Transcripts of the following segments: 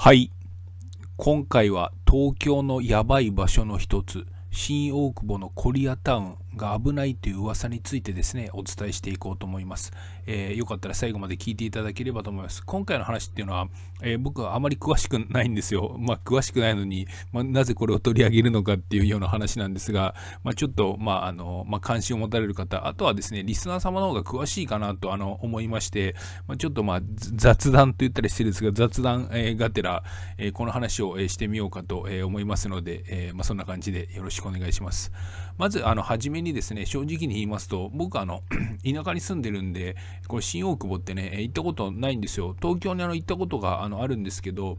はい。今回は東京のやばい場所の一つ、新大久保のコリアタウンが危ないという噂についてですね、お伝えしていこうと思います。えー、よかったら最後まで聞いていただければと思います。今回の話っていうのは、えー、僕はあまり詳しくないんですよ。まあ、詳しくないのに、まあ、なぜこれを取り上げるのかっていうような話なんですが、まあ、ちょっと、まあ、あの、まあ、関心を持たれる方、あとはですね、リスナー様の方が詳しいかなと、あの、思いまして、まあ、ちょっと、まあ、雑談と言ったりしてるんですが、雑談、えー、がてら、えー、この話を、えー、してみようかと、えー、思いますので、えー、まあ、そんな感じでよろしくお願いします。まず、あの、初めにですね、正直に言いますと、僕、あの、田舎に住んでるんで、これ新大久保ってね、行ったことないんですよ。東京にあの行ったことがあのあるんですけど、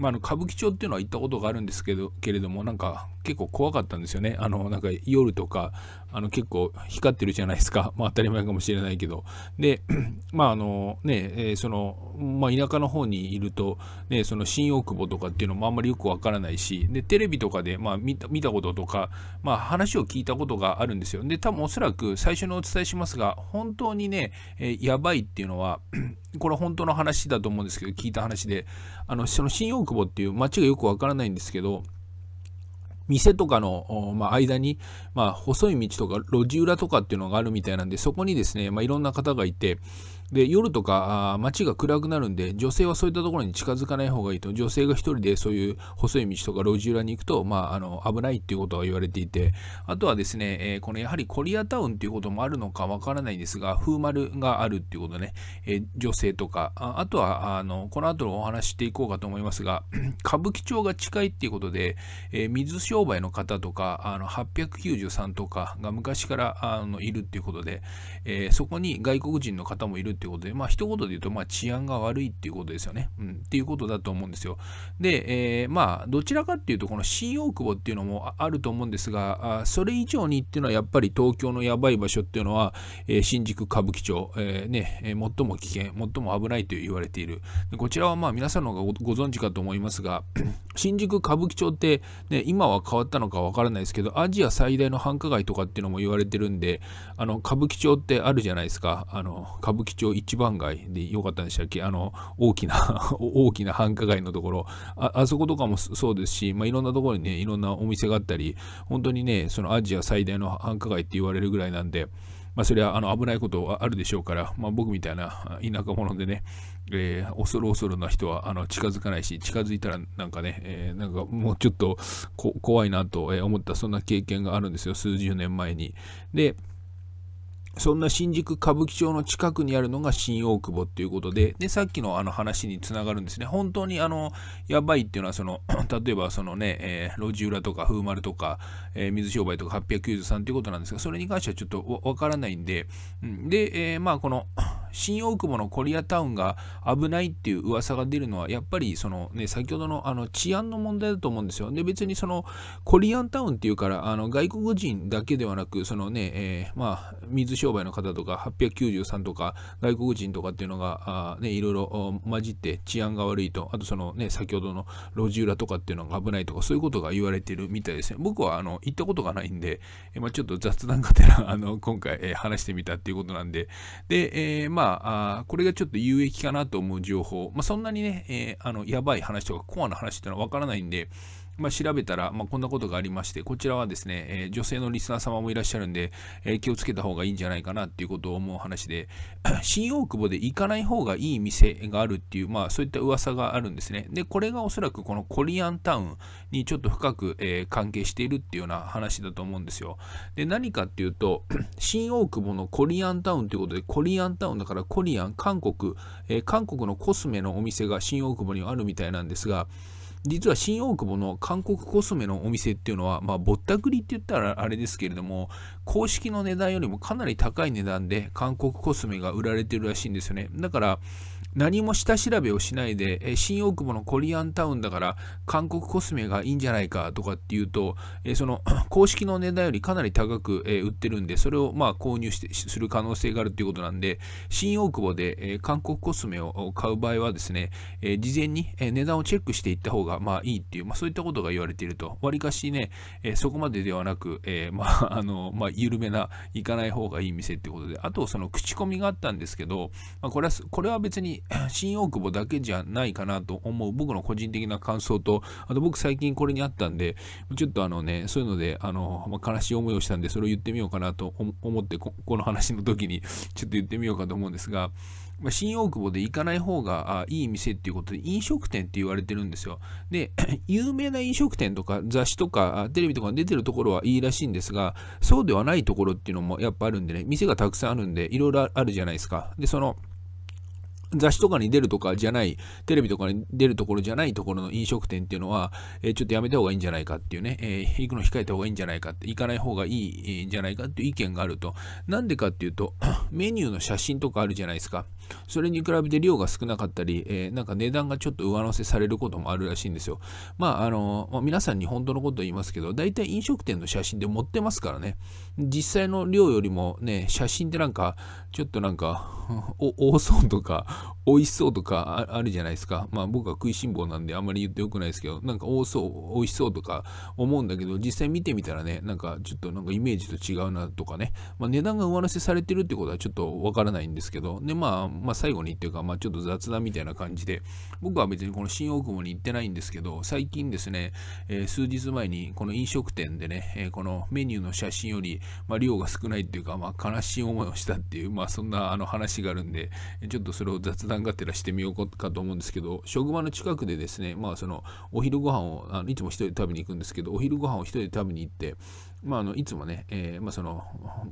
まあ、あの歌舞伎町っていうのは行ったことがあるんですけどけれどもなんか結構怖かったんですよねあのなんか夜とかあの結構光ってるじゃないですか、まあ、当たり前かもしれないけどで まああのね、えー、その、まあ、田舎の方にいると、ね、その新大久保とかっていうのもあんまりよくわからないしでテレビとかで、まあ、見た見たこととか、まあ、話を聞いたことがあるんですよで多分おそらく最初にお伝えしますが本当にね、えー、やばいっていうのはこれ本当の話だと思うんですけど、聞いた話で、あの、その新大久保っていう街がよくわからないんですけど、店とかの、まあ、間に、まあ、細い道とか路地裏とかっていうのがあるみたいなんで、そこにですね、まあ、いろんな方がいて、で、夜とか街が暗くなるんで、女性はそういったところに近づかない方がいいと、女性が一人でそういう細い道とか路地裏に行くと、まあ、あの危ないっていうことは言われていて、あとはですね、えー、このやはりコリアタウンっていうこともあるのかわからないんですが、風丸があるっていうことね、えー、女性とか、あとはあのこの後のお話していこうかと思いますが、歌舞伎町が近いっていうことで、えー、水商売の方とか、あの893とかが昔からあのいるっていうことで、えそこに外国人の方もいるっていうことで、まあ一言で言うと、まあ治安が悪いっていうことですよね。うん、っていうことだと思うんですよ。で、えー、まあどちらかっていうと、この新大久保っていうのもあると思うんですが、あそれ以上にっていうのはやっぱり東京のやばい場所っていうのは、えー、新宿歌舞伎町、えー、ね、え最も危険、最も危ないと言われている。こちらはまあ皆さんの方がご存知かと思いますが、新宿歌舞伎町って、ね、今は変わったのかわからないですけど、アジア最大の繁華街とかっていうのも言われてるんで、あの歌舞伎町ってあるじゃないですか、あの歌舞伎町と一番街でよかったんでしたっけあの、大きな 大きな繁華街のところあ、あそことかもそうですし、まあ、いろんなところにね、いろんなお店があったり、本当にね、そのアジア最大の繁華街って言われるぐらいなんで、まあ、それはあの危ないことはあるでしょうから、まあ、僕みたいな田舎者でね、えー、恐る恐るな人はあの近づかないし、近づいたらなんかね、えー、なんかもうちょっと怖いなと思った、そんな経験があるんですよ、数十年前に。で、そんな新宿歌舞伎町の近くにあるのが新大久保っていうことで、で、さっきのあの話につながるんですね。本当にあの、やばいっていうのは、その、例えばそのね、えー、路地裏とか風丸とか、えー、水商売とか893っていうことなんですが、それに関してはちょっとわからないんで、うん、で、えー、まあこの、新大久保のコリアタウンが危ないっていう噂が出るのは、やっぱりそのね、先ほどのあの治安の問題だと思うんですよ。で、別にそのコリアンタウンっていうから、あの外国人だけではなく、そのね、えー、まあ、水商売の方とか、893とか、外国人とかっていうのが、あね、いろいろ混じって治安が悪いと、あとそのね、先ほどの路地裏とかっていうのが危ないとか、そういうことが言われてるみたいですね。僕はあの行ったことがないんで、えー、まあ、ちょっと雑談がてら、あの、今回、えー、話してみたっていうことなんで、で、えー、まあまあ、あこれがちょっと有益かなと思う情報、まあ、そんなにね、えー、あのやばい話とかコアな話っていうのはわからないんで、まあ、調べたら、まあ、こんなことがありまして、こちらはですね、えー、女性のリスナー様もいらっしゃるんで、えー、気をつけた方がいいんじゃないかなっていうことを思う話で、新大久保で行かない方がいい店があるっていう、まあ、そういった噂があるんですね。で、これがおそらくこのコリアンタウンにちょっと深く、えー、関係しているっていうような話だと思うんですよ。で、何かっていうと、新大久保のコリアンタウンということで、コリアンタウンだからコリアン、韓国、えー、韓国のコスメのお店が新大久保にあるみたいなんですが、実は新大久保の韓国コスメのお店っていうのは、まあ、ぼったくりって言ったらあれですけれども、公式の値段よりもかなり高い値段で韓国コスメが売られてるらしいんですよね。だから、何も下調べをしないで、え新大久保のコリアンタウンだから韓国コスメがいいんじゃないかとかっていうと、えその 公式の値段よりかなり高く、え売ってるんで、それをまあ購入してする可能性があるっていうことなんで、新大久保で、え韓国コスメを買う場合はですね、え事前に、え値段をチェックしていった方がまあいいっていう、まあ、そういったことが言われていると、わりかしね、えそこまでではなく、えまあ、あの、まあ、緩めな、行かない方がいい店ってことで、あとその口コミがあったんですけど、まあ、これは、これは別に 新大久保だけじゃないかなと思う僕の個人的な感想と、あと僕最近これにあったんで、ちょっとあのね、そういうので、あの、まあ、悲しい思いをしたんで、それを言ってみようかなと思ってこ、この話の時にちょっと言ってみようかと思うんですが、ま新大久保で行かない方がいい店っていうことで飲食店って言われてるんですよ。で、有名な飲食店とか雑誌とかテレビとか出てるところはいいらしいんですが、そうではないところっていうのもやっぱあるんでね、店がたくさんあるんで、いろいろあるじゃないですか。で、その、雑誌とかに出るとかじゃない、テレビとかに出るところじゃないところの飲食店っていうのは、えー、ちょっとやめた方がいいんじゃないかっていうね、えー、行くの控えた方がいいんじゃないかって、行かない方がいいんじゃないかっていう意見があると。なんでかっていうと、メニューの写真とかあるじゃないですか。それに比べて量が少なかったり、えー、なんか値段がちょっと上乗せされることもあるらしいんですよ。まあ、あの、まあ、皆さんに本当のことを言いますけど、大体飲食店の写真で持ってますからね。実際の量よりもね、写真ってなんか、ちょっとなんか、多そうとか、美味しそうとかあるじゃないですか。まあ僕は食いしん坊なんであんまり言ってよくないですけど、なんか多そう、美味しそうとか思うんだけど、実際見てみたらね、なんかちょっとなんかイメージと違うなとかね、まあ値段が上乗せされてるってことはちょっとわからないんですけど、でまあ、まあ最後にっていうか、まあちょっと雑談みたいな感じで、僕は別にこの新大久保に行ってないんですけど、最近ですね、えー、数日前にこの飲食店でね、えー、このメニューの写真より、まあ量が少ないっていうか、まあ悲しい思いをしたっていう、まあそんなあの話があるんで、ちょっとそれを雑雑談がてらしてみようかと思うんですけど、職場の近くでですね、まあその、お昼ご飯を、あのいつも一人で食べに行くんですけど、お昼ご飯を一人で食べに行って、まあ、あのいつもね、えーまあその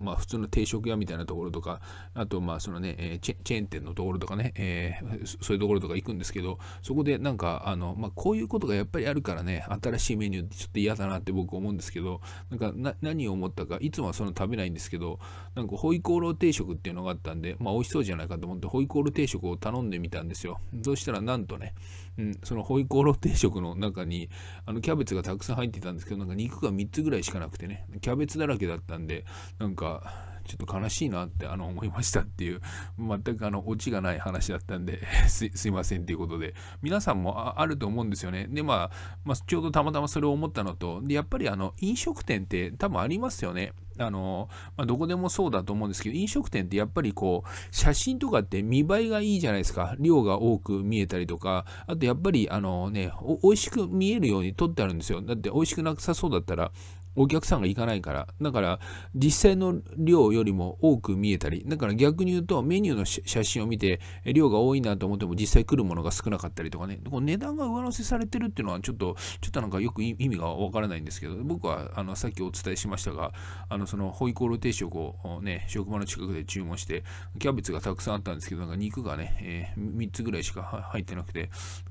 まあ、普通の定食屋みたいなところとか、あと、まあそのねえチェ、チェーン店のところとかね、えー、そういうところとか行くんですけど、そこでなんか、あのまあ、こういうことがやっぱりあるからね、新しいメニューってちょっと嫌だなって僕思うんですけど、なんかな何を思ったか、いつもはその食べないんですけど、なんかホイコーロー定食っていうのがあったんで、まあ、美味しそうじゃないかと思って、ホイコーロー定食を頼んでみたんですよ。そしたら、なんとね、うん、そのホイコーロー定食の中に、あのキャベツがたくさん入ってたんですけど、なんか肉が3つぐらいしかなくてね、キャベツだらけだったんでなんかちょっと悲しいなってあの思いましたっていう全くあのオチがない話だったんで すすいませんっていうことで皆さんもあると思うんですよねで、まあ、まあ、ちょうどたまたまそれを思ったのとでやっぱりあの飲食店って多分ありますよねあの、まあ、どこでもそうだと思うんですけど、飲食店ってやっぱりこう、写真とかって見栄えがいいじゃないですか。量が多く見えたりとか、あとやっぱり、あのね、お美味しく見えるように撮ってあるんですよ。だって美味しくなさそうだったら、お客さんが行かないから。だから、実際の量よりも多く見えたり、だから逆に言うと、メニューの写真を見て、量が多いなと思っても、実際来るものが少なかったりとかね、この値段が上乗せされてるっていうのは、ちょっと、ちょっとなんかよく意味がわからないんですけど、僕は、あの、さっきお伝えしましたが、あの、その、ホイコーロー定食をね、職場の近くで注文して、キャベツがたくさんあったんですけど、なんか肉がね、えー、3つぐらいしか入ってなくて、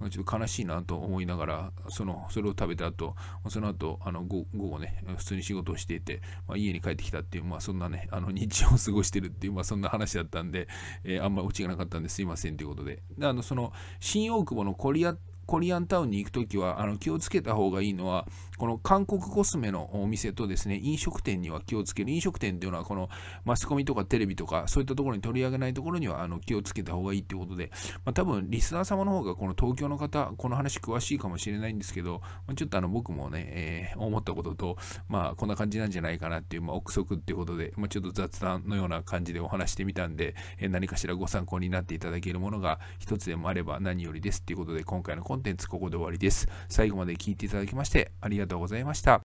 ちょっと悲しいなと思いながら、その、それを食べた後、その後、あの、午後ね、普通に仕事をしていて、まあ、家に帰ってきたっていう、まあ、そんなね、あの日常を過ごしてるっていう、まあ、そんな話だったんで、えー、あんまりうちがなかったんですいませんということで、であのその新大久保のコリアコリアンタウンに行くときはあの気をつけた方がいいのは、この韓国コスメのお店とですね、飲食店には気をつける。飲食店っていうのは、このマスコミとかテレビとか、そういったところに取り上げないところにはあの気をつけた方がいいっていうことで、まあ、多分リスナー様の方がこの東京の方、この話詳しいかもしれないんですけど、まあ、ちょっとあの僕もね、えー、思ったことと、まあこんな感じなんじゃないかなっていう、まあ、憶測っていうことで、まあ、ちょっと雑談のような感じでお話してみたんで、えー、何かしらご参考になっていただけるものが一つでもあれば何よりですっていうことで、今回のコンコンテンツここで終わりです。最後まで聞いていただきましてありがとうございました。